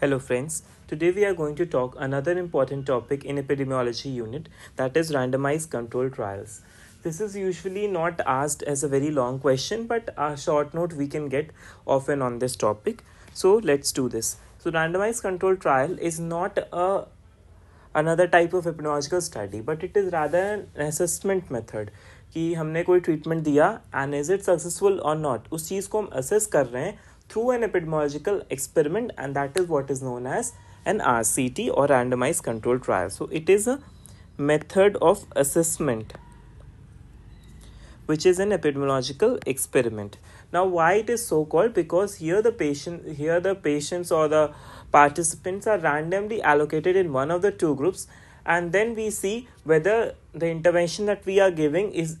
Hello friends, today we are going to talk another important topic in epidemiology unit that is randomized controlled trials. This is usually not asked as a very long question but a short note we can get often on this topic. So let's do this. So randomized controlled trial is not a another type of epidemiological study but it is rather an assessment method कि हमने कोई treatment दिया and is it successful or not उस चीज़ को हम assess कर रहे हैं through an epidemiological experiment and that is what is known as an RCT or randomized controlled trial. So it is a method of assessment which is an epidemiological experiment. Now why it is so called because here the patient here the patients or the participants are randomly allocated in one of the two groups and then we see whether the intervention that we are giving is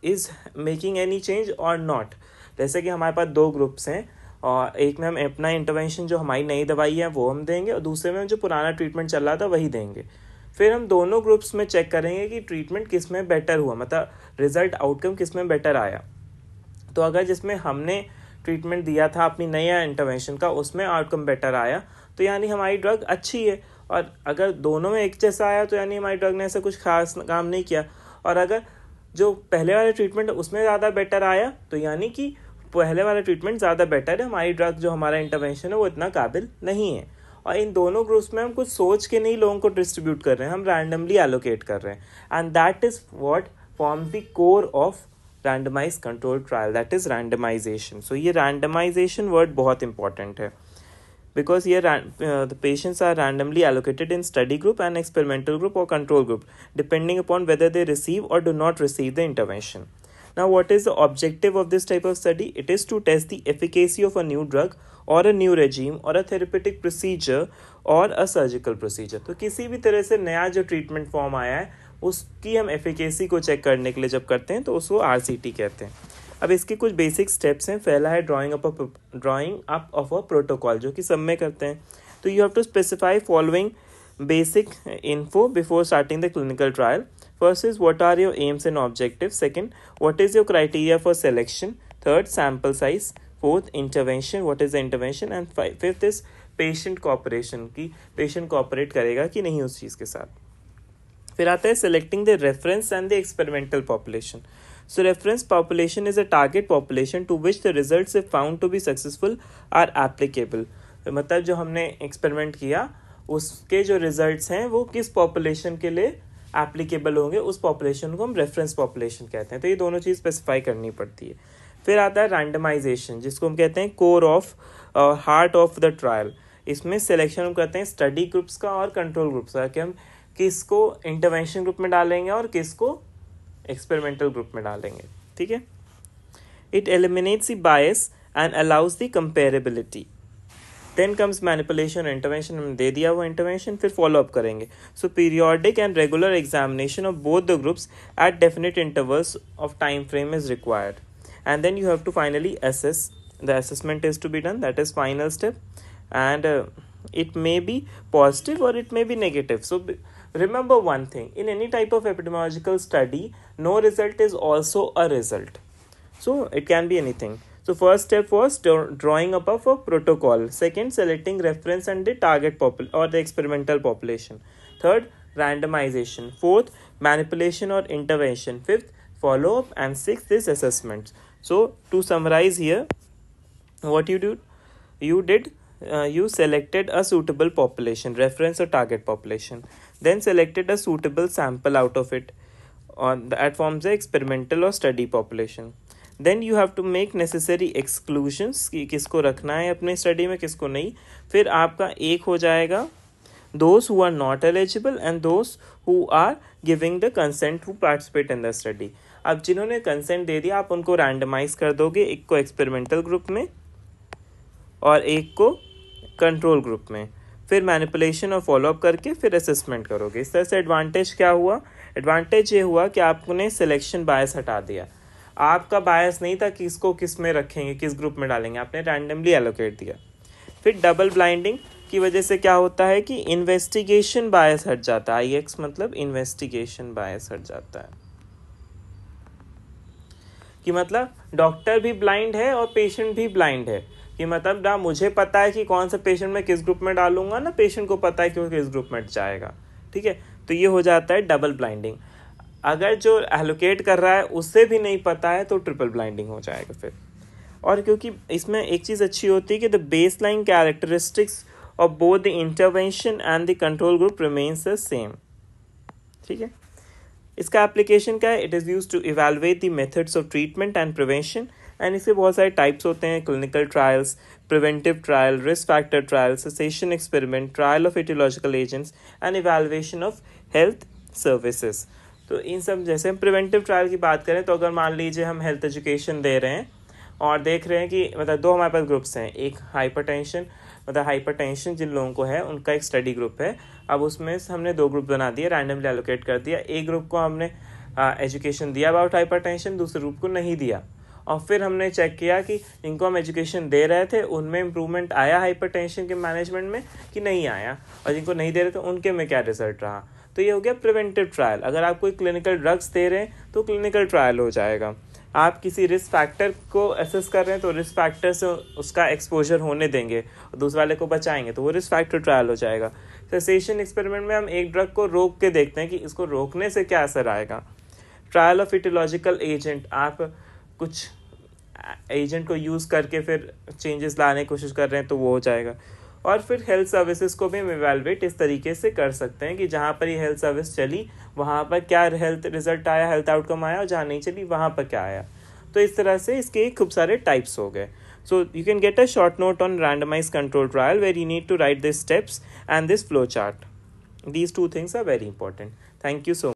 is making any change or not. जैसे कि हमारे पास दो groups हैं और एक में हम अपना इंटरवेंशन जो हमारी नई दवाई है वो हम देंगे और दूसरे में जो पुराना ट्रीटमेंट चल रहा था वही देंगे फिर हम दोनों ग्रुप्स में चेक करेंगे कि ट्रीटमेंट किस में बेटर हुआ मतलब रिजल्ट आउटकम किस में बेटर आया तो अगर जिसमें हमने ट्रीटमेंट दिया था अपनी नया इंटरवेंशन का उसमें आउटकम बेटर आया तो यानी हमारी ड्रग अच्छी है और अगर दोनों में एक जैसा आया तो यानी हमारी ड्रग ने ऐसा कुछ खास काम नहीं किया और अगर जो पहले वाले ट्रीटमेंट उसमें ज़्यादा बेटर आया तो यानी कि पहले वाला ट्रीटमेंट ज़्यादा बेटर है हमारी ड्रग जो हमारा इंटरवेंशन है वो इतना काबिल नहीं है और इन दोनों ग्रुप्स में हम कुछ सोच के नहीं लोगों को डिस्ट्रीब्यूट कर रहे हैं हम रैंडमली एलोकेट कर रहे हैं and that is what forms the core of randomize control trial that is randomization so ये रैंडमाइजेशन वर्ड बहुत इंपॉर्टेंट है बिकॉज ये patients are randomly are in study group and experimental group और control group depending upon whether they receive or do not receive the intervention Now, what is the objective of this type of study? It is to test the efficacy of a new drug और a new regime और अ therapeutic procedure और अ surgical procedure तो किसी भी तरह से नया जो ट्रीटमेंट फॉर्म आया है उसकी हम एफिकेसी को चेक करने के लिए जब करते हैं तो उसको आर कहते हैं अब इसके कुछ बेसिक स्टेप्स हैं पहला है drawing up drawing up of a protocol जो कि सब में करते हैं तो you have to specify following basic info before starting the clinical trial First is what are your aims and objectives? Second, what is your criteria for selection? Third, sample size. Fourth, intervention. What is the intervention? And five, fifth is patient cooperation की patient cooperate करेगा कि नहीं उस चीज़ के साथ फिर आता है selecting the reference and the experimental population So reference population is a target population to which the results if found to be successful are applicable. मतलब जो हमने एक्सपेरिमेंट किया उसके जो रिजल्ट्स हैं वो किस पॉपुलेशन के लिए एप्लीकेबल होंगे उस पॉपुलेशन को हम रेफरेंस पॉपुलेशन कहते हैं तो ये दोनों चीज़ स्पेसिफाई करनी पड़ती है फिर आता है रैंडमाइजेशन जिसको हम कहते हैं core of heart of the trial इसमें सिलेक्शन हम करते हैं स्टडी ग्रुप्स का और कंट्रोल ग्रुप्स का कि हम किसको इंटरवेंशन ग्रुप में डालेंगे और किसको एक्सपेरिमेंटल ग्रुप में डालेंगे ठीक है it eliminates the bias and allows the comparability then comes manipulation intervention हमने दे दिया वो इंटरवेंशन फिर फॉलोअप करेंगे so periodic and regular examination of both the groups at definite intervals of time frame is required and then you have to finally assess the assessment is to be done that is final step and it may be positive or it may be negative so remember one thing in any type of epidemiological study no result is also a result so it can be anything So first step was drawing up of a protocol. Second, selecting reference and the target popul or the experimental population. Third, randomization. Fourth, manipulation or intervention. Fifth, follow up and sixth is assessments. So to summarize here, what you do, you did uh, you selected a suitable population reference or target population then selected a suitable sample out of it on the, at forms the experimental or study population then you have to make necessary exclusions कि किसको रखना है अपने study में किसको नहीं फिर आपका एक हो जाएगा those who are not eligible and those who are giving the consent to participate in the study अब जिन्होंने कंसेंट दे दिया आप उनको रैंडमाइज कर दोगे एक को एक्सपेरिमेंटल ग्रुप में और एक को कंट्रोल ग्रुप में फिर मैनिपुलेशन और फॉलोअप करके फिर असेसमेंट करोगे इस तरह से एडवांटेज क्या हुआ एडवांटेज ये हुआ कि आपने सिलेक्शन बायस हटा दिया आपका बायस नहीं था कि इसको किस में रखेंगे किस ग्रुप में डालेंगे आपने रैंडमली एलोकेट दिया फिर डबल ब्लाइंडिंग की वजह से क्या होता है कि इन्वेस्टिगेशन बायस हट जाता है आई एक्स मतलब इन्वेस्टिगेशन बायस हट जाता है कि मतलब डॉक्टर भी ब्लाइंड है और पेशेंट भी ब्लाइंड है कि मतलब ना मुझे पता है कि कौन सा पेशेंट मैं किस ग्रुप में डालूंगा ना पेशेंट को पता है कि वो किस ग्रुप में जाएगा ठीक है तो ये हो जाता है डबल ब्लाइंडिंग अगर जो एलोकेट कर रहा है उससे भी नहीं पता है तो ट्रिपल ब्लाइंडिंग हो जाएगा फिर और क्योंकि इसमें एक चीज़ अच्छी होती है कि the baseline characteristics of both the intervention and the control group remains the same ठीक है इसका एप्लीकेशन क्या है it is used to evaluate the methods of treatment and prevention and इसके बहुत सारे टाइप्स होते हैं clinical trials preventive trial risk factor trial session experiment trial of aetiological agents and evaluation of health services तो इन सब जैसे हम प्रिवेंटिव ट्रायल की बात करें तो अगर मान लीजिए हम हेल्थ एजुकेशन दे रहे हैं और देख रहे हैं कि मतलब दो हमारे पास ग्रुप्स हैं एक हाइपरटेंशन मतलब हाइपरटेंशन जिन लोगों को है उनका एक स्टडी ग्रुप है अब उसमें हमने दो ग्रुप बना दिए रैंडमली एलोकेट कर दिया एक ग्रुप को हमने एजुकेशन दिया अबाउट हाइपर दूसरे ग्रुप को नहीं दिया और फिर हमने चेक किया कि जिनको हम एजुकेशन दे रहे थे उनमें इम्प्रूवमेंट आया हाइपर के मैनेजमेंट में कि नहीं आया और जिनको नहीं दे रहे थे उनके में क्या रिजल्ट रहा तो ये हो गया प्रिवेंटिव ट्रायल अगर आप कोई क्लिनिकल ड्रग्स दे रहे हैं तो क्लिनिकल ट्रायल हो जाएगा आप किसी रिस्क फैक्टर को असेस कर रहे हैं तो रिस्क फैक्टर से उसका एक्सपोजर होने देंगे और दूसरे वाले को बचाएंगे तो वो रिस्क फैक्टर ट्रायल हो जाएगा सेसेशन तो एक्सपेरिमेंट में हम एक ड्रग को रोक के देखते हैं कि इसको रोकने से क्या असर आएगा ट्रायल ऑफ इटोलॉजिकल एजेंट आप कुछ एजेंट को यूज़ करके फिर चेंजेस लाने की कोशिश कर रहे हैं तो वो हो जाएगा और फिर हेल्थ सर्विसेज को भी हम इवेलुएट इस तरीके से कर सकते हैं कि जहाँ पर ये हेल्थ सर्विस चली वहाँ पर क्या हेल्थ रिजल्ट आया हेल्थ आउटकम आया और जहाँ नहीं चली वहाँ पर क्या आया तो इस तरह से इसके खूब सारे टाइप्स हो गए so you can get a short note on randomize control trial where you need to write this steps and this flow chart these two things are very important thank you so